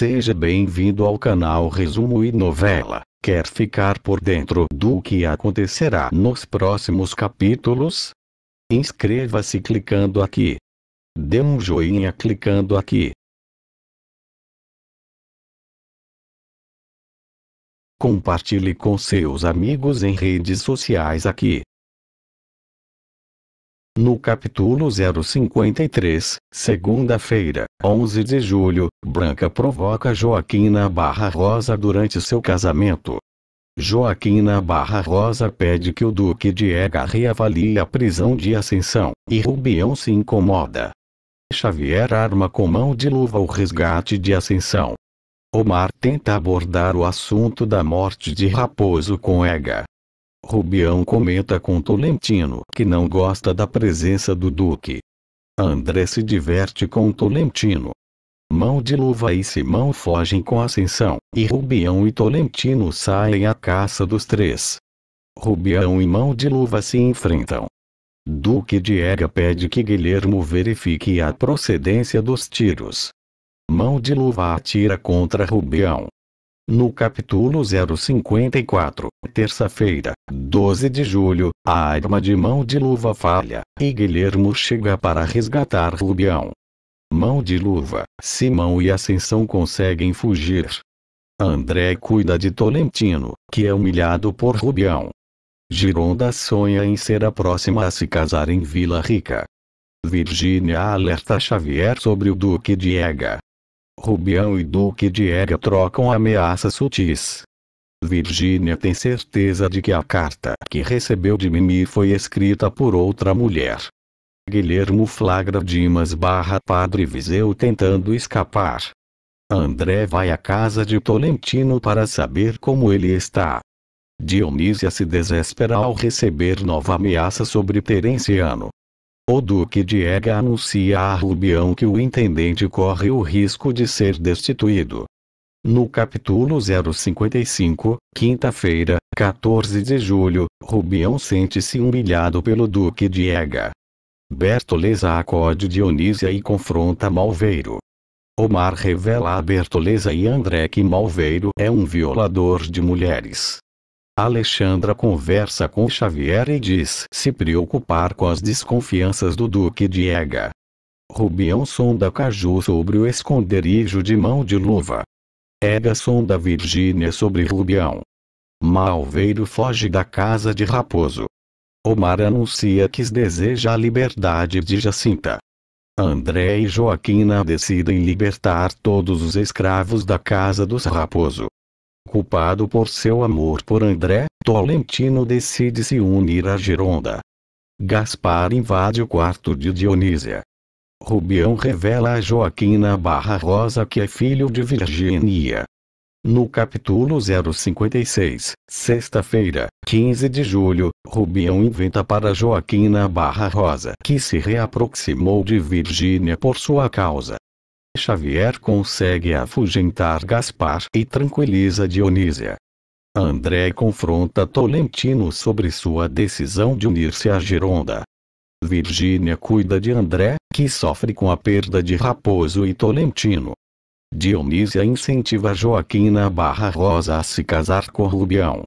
Seja bem-vindo ao canal Resumo e Novela. Quer ficar por dentro do que acontecerá nos próximos capítulos? Inscreva-se clicando aqui. Dê um joinha clicando aqui. Compartilhe com seus amigos em redes sociais aqui. No capítulo 053, segunda-feira, 11 de julho, Branca provoca Joaquina Barra Rosa durante seu casamento. Joaquina Barra Rosa pede que o Duque de Ega reavalie a prisão de Ascensão, e Rubião se incomoda. Xavier arma com mão de luva o resgate de Ascensão. Omar tenta abordar o assunto da morte de Raposo com Ega. Rubião comenta com Tolentino que não gosta da presença do Duque. André se diverte com Tolentino. Mão de Luva e Simão fogem com Ascensão, e Rubião e Tolentino saem à caça dos três. Rubião e Mão de Luva se enfrentam. Duque de Ega pede que Guilhermo verifique a procedência dos tiros. Mão de Luva atira contra Rubião. No capítulo 054, terça-feira, 12 de julho, a arma de Mão de Luva falha. E Guilhermo chega para resgatar Rubião. Mão de Luva, Simão e Ascensão conseguem fugir. André cuida de Tolentino, que é humilhado por Rubião. Gironda sonha em ser a próxima a se casar em Vila Rica. Virgínia alerta Xavier sobre o Duque de Ega. Rubião e Duque de Ega trocam ameaças sutis. Virginia tem certeza de que a carta que recebeu de Mimi foi escrita por outra mulher. Guilhermo flagra Dimas barra Padre Viseu tentando escapar. André vai à casa de Tolentino para saber como ele está. Dionísia se desespera ao receber nova ameaça sobre Terenciano. O Duque de Ega anuncia a Rubião que o intendente corre o risco de ser destituído. No capítulo 055, quinta-feira, 14 de julho, Rubião sente-se humilhado pelo Duque de Ega. Bertoleza acode Dionísia e confronta Malveiro. Omar revela a Bertoleza e André que Malveiro é um violador de mulheres. Alexandra conversa com Xavier e diz se preocupar com as desconfianças do Duque de Ega. Rubião sonda Caju sobre o esconderijo de mão de luva. Egason da Virgínia sobre Rubião. Malveiro foge da casa de Raposo. Omar anuncia que deseja a liberdade de Jacinta. André e Joaquina decidem libertar todos os escravos da casa dos Raposo. Culpado por seu amor por André, Tolentino decide se unir a Gironda. Gaspar invade o quarto de Dionísia. Rubião revela a Joaquina Barra Rosa que é filho de Virginia. No capítulo 056, sexta-feira, 15 de julho, Rubião inventa para Joaquina Barra Rosa que se reaproximou de Virgínia por sua causa. Xavier consegue afugentar Gaspar e tranquiliza Dionísia. André confronta Tolentino sobre sua decisão de unir-se à Gironda, Virgínia cuida de André, que sofre com a perda de Raposo e Tolentino. Dionísia incentiva Joaquina Barra Rosa a se casar com Rubião.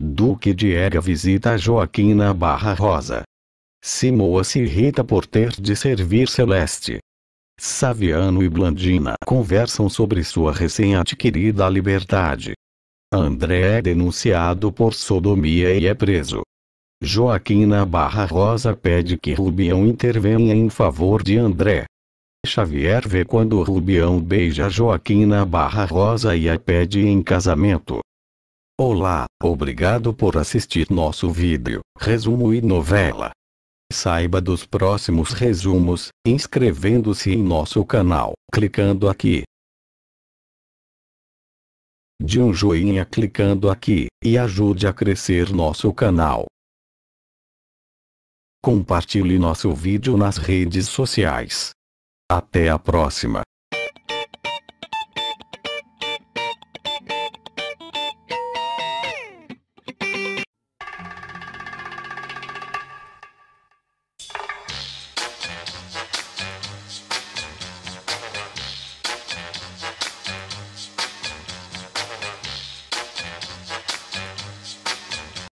Duque de Ega visita Joaquina Barra Rosa. Simoa se irrita por ter de servir Celeste. Saviano e Blandina conversam sobre sua recém-adquirida liberdade. André é denunciado por sodomia e é preso. Joaquina Barra Rosa pede que Rubião intervenha em favor de André. Xavier vê quando Rubião beija Joaquina Barra Rosa e a pede em casamento. Olá, obrigado por assistir nosso vídeo, resumo e novela. Saiba dos próximos resumos, inscrevendo-se em nosso canal, clicando aqui. De um joinha clicando aqui, e ajude a crescer nosso canal. Compartilhe nosso vídeo nas redes sociais. Até a próxima!